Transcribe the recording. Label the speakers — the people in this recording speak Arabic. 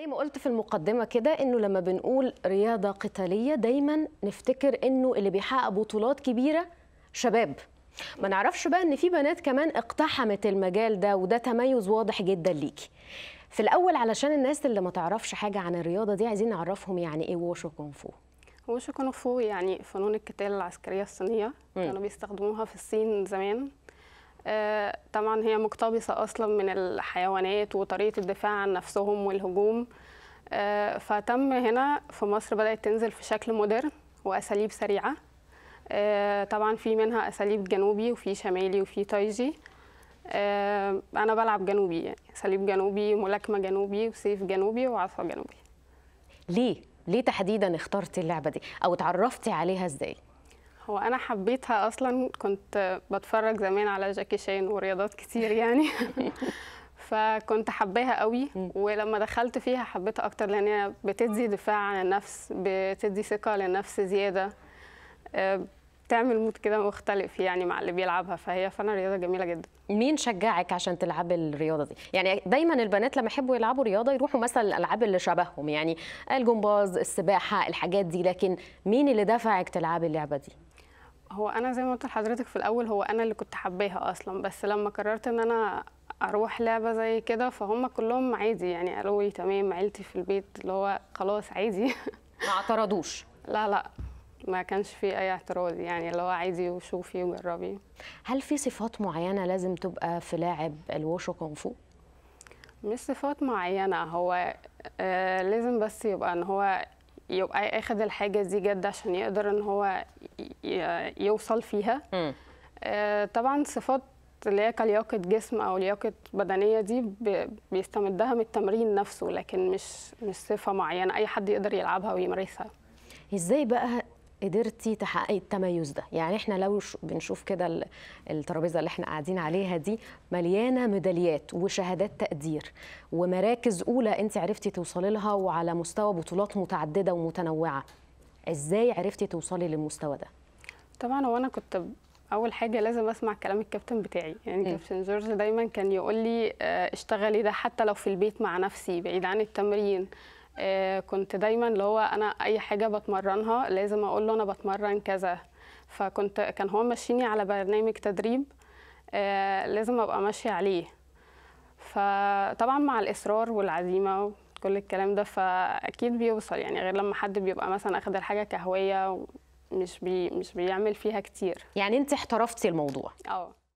Speaker 1: زي ما قلت في المقدمه كده انه لما بنقول رياضه قتاليه دايما نفتكر انه اللي بيحقق بطولات كبيره شباب ما نعرفش بقى ان في بنات كمان اقتحمت المجال ده وده تميز واضح جدا ليكي في الاول علشان الناس اللي ما تعرفش حاجه عن الرياضه دي عايزين نعرفهم يعني ايه ووشو كونفو
Speaker 2: ووشو كونفو يعني فنون القتال العسكريه الصينيه كانوا بيستخدموها في الصين زمان آه، طبعا هي مقتبسة أصلا من الحيوانات وطريقة الدفاع عن نفسهم والهجوم آه، فتم هنا في مصر بدأت تنزل في شكل مودرن وأساليب سريعة آه، طبعا في منها أساليب جنوبي وفي شمالي وفي تايجي أنا بلعب جنوبي يعني أساليب جنوبي ملاكمة جنوبي وسيف جنوبي وعصا جنوبي
Speaker 1: ليه؟ ليه تحديدا اخترتي اللعبة دي أو اتعرفتي عليها ازاي؟
Speaker 2: هو انا حبيتها اصلا كنت بتفرج زمان على جاكي شان ورياضات كتير يعني فكنت حباها قوي ولما دخلت فيها حبيتها اكتر لان هي بتدي دفاع عن النفس بتدي ثقه للنفس زياده آه، بتعمل مود كده مختلف يعني مع اللي بيلعبها فهي فعلا رياضه جميله جدا
Speaker 1: مين شجعك عشان تلعبي الرياضه دي يعني دايما البنات لما يحبوا يلعبوا رياضه يروحوا مثلا الالعاب اللي شبههم يعني الجمباز السباحه الحاجات دي لكن مين اللي دفعك تلعبي
Speaker 2: اللعبه دي هو انا زي ما قلت لحضرتك في الاول هو انا اللي كنت حباها اصلا بس لما قررت ان انا اروح لعبه زي كده فهم كلهم عادي يعني قالوا لي تمام عيلتي في البيت اللي هو خلاص عادي ما اعترضوش لا لا ما كانش في اي اعتراض يعني اللي هو عادي وشوفي وجربي
Speaker 1: هل في صفات معينه لازم تبقى في لاعب الوشو كونغ فو
Speaker 2: مش صفات معينه هو آه لازم بس يبقى ان هو يبقى اخذ الحاجه دي جد عشان يقدر ان هو يوصل فيها آه طبعا صفات اللي هي كلياقه جسم او لياقه بدنيه دي بيستمدها من التمرين نفسه لكن مش مش صفه معينه اي حد يقدر يلعبها ويمارسها
Speaker 1: ازاي بقى قدرتي تحققي التميز ده يعني احنا لو بنشوف كده الترابيزه اللي احنا قاعدين عليها دي مليانه ميداليات وشهادات تقدير ومراكز اولى انت عرفتي توصلي لها وعلى مستوى بطولات متعدده ومتنوعه ازاي عرفتي توصلي للمستوى ده
Speaker 2: طبعا هو انا كنت اول حاجه لازم اسمع كلام الكابتن بتاعي يعني إيه. كابتن جورج دايما كان يقول لي آه، اشتغلي ده حتى لو في البيت مع نفسي بعيد عن التمرين آه، كنت دايما اللي هو انا اي حاجه بتمرنها لازم اقول له انا بتمرن كذا فكنت كان هو ماشيني على برنامج تدريب آه، لازم ابقى ماشيه عليه فطبعا مع الاصرار والعزيمه وكل الكلام ده فاكيد بيوصل يعني غير لما حد بيبقى مثلا اخد الحاجه كهويه مش بي مش بيعمل فيها كتير يعني انت احترفتي الموضوع اه